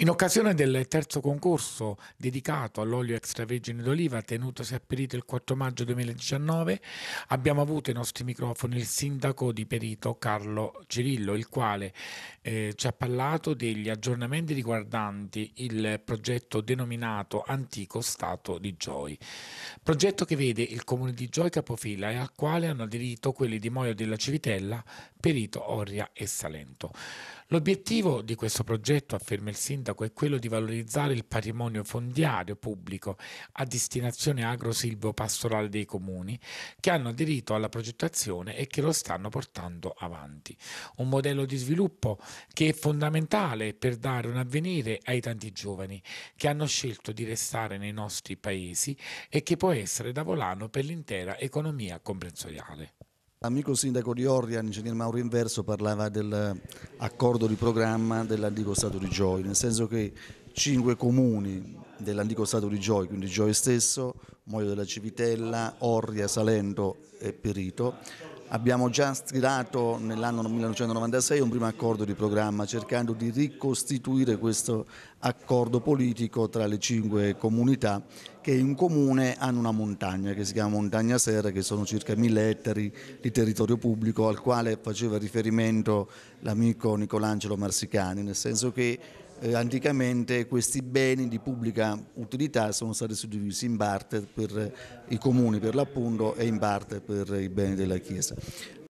In occasione del terzo concorso dedicato all'olio extravergine d'oliva tenutosi a Perito il 4 maggio 2019 abbiamo avuto ai nostri microfoni il sindaco di Perito Carlo Cirillo il quale eh, ci ha parlato degli aggiornamenti riguardanti il progetto denominato Antico Stato di Gioi. Progetto che vede il comune di Gioi Capofila e al quale hanno aderito quelli di Moio della Civitella, Perito, Orria e Salento. L'obiettivo di questo progetto, afferma il sindaco, è quello di valorizzare il patrimonio fondiario pubblico a destinazione agro-silvo-pastorale dei comuni che hanno aderito alla progettazione e che lo stanno portando avanti. Un modello di sviluppo che è fondamentale per dare un avvenire ai tanti giovani che hanno scelto di restare nei nostri paesi e che può essere da volano per l'intera economia comprensoriale. L'amico sindaco di Orria, l'ingegner Mauro Inverso parlava dell'accordo eh, di programma dell'antico Stato di Gioi, nel senso che cinque comuni dell'antico Stato di Gioi, quindi Gioi stesso, Moio della Civitella, Orria, Salento e Perito, Abbiamo già stilato nell'anno 1996 un primo accordo di programma cercando di ricostituire questo accordo politico tra le cinque comunità che in comune hanno una montagna che si chiama Montagna Serra che sono circa mille ettari di territorio pubblico al quale faceva riferimento l'amico Nicolangelo Marsicani nel senso che eh, anticamente questi beni di pubblica utilità sono stati suddivisi in parte per i comuni per l'appunto e in parte per i beni della Chiesa.